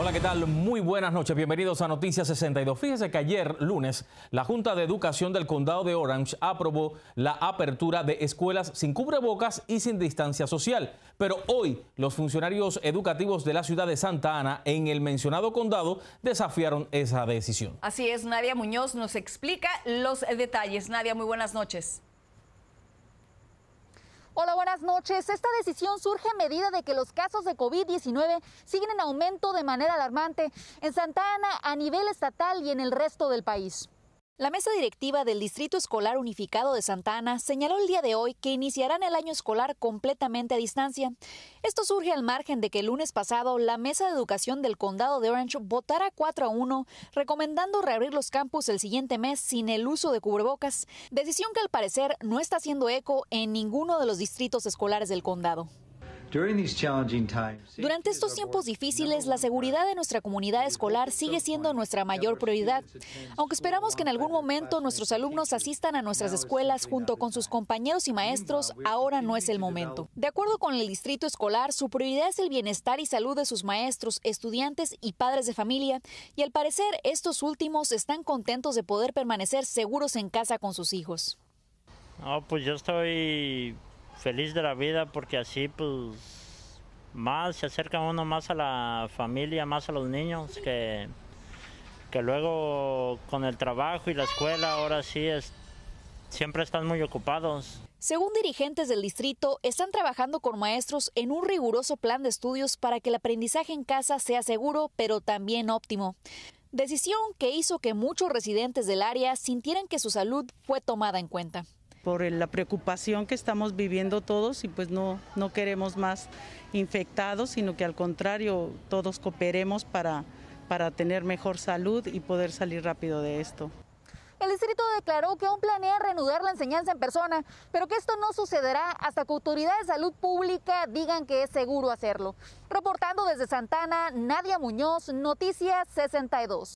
Hola, ¿qué tal? Muy buenas noches. Bienvenidos a Noticias 62. Fíjese que ayer, lunes, la Junta de Educación del Condado de Orange aprobó la apertura de escuelas sin cubrebocas y sin distancia social. Pero hoy, los funcionarios educativos de la ciudad de Santa Ana, en el mencionado condado, desafiaron esa decisión. Así es, Nadia Muñoz nos explica los detalles. Nadia, muy buenas noches. Hola, buenas noches. Esta decisión surge a medida de que los casos de COVID-19 siguen en aumento de manera alarmante en Santa Ana, a nivel estatal y en el resto del país. La mesa directiva del Distrito Escolar Unificado de Santa Ana señaló el día de hoy que iniciarán el año escolar completamente a distancia. Esto surge al margen de que el lunes pasado la Mesa de Educación del Condado de Orange votara 4 a 1, recomendando reabrir los campus el siguiente mes sin el uso de cubrebocas, decisión que al parecer no está haciendo eco en ninguno de los distritos escolares del condado. Durante estos tiempos difíciles, la seguridad de nuestra comunidad escolar sigue siendo nuestra mayor prioridad, aunque esperamos que en algún momento nuestros alumnos asistan a nuestras escuelas junto con sus compañeros y maestros, ahora no es el momento. De acuerdo con el distrito escolar, su prioridad es el bienestar y salud de sus maestros, estudiantes y padres de familia, y al parecer estos últimos están contentos de poder permanecer seguros en casa con sus hijos. pues yo estoy feliz de la vida porque así pues más se acerca uno más a la familia, más a los niños que, que luego con el trabajo y la escuela ahora sí es, siempre están muy ocupados. Según dirigentes del distrito, están trabajando con maestros en un riguroso plan de estudios para que el aprendizaje en casa sea seguro, pero también óptimo. Decisión que hizo que muchos residentes del área sintieran que su salud fue tomada en cuenta por la preocupación que estamos viviendo todos y pues no, no queremos más infectados, sino que al contrario todos cooperemos para, para tener mejor salud y poder salir rápido de esto. El distrito declaró que aún planea reanudar la enseñanza en persona, pero que esto no sucederá hasta que autoridades de salud pública digan que es seguro hacerlo. Reportando desde Santana, Nadia Muñoz, Noticias 62.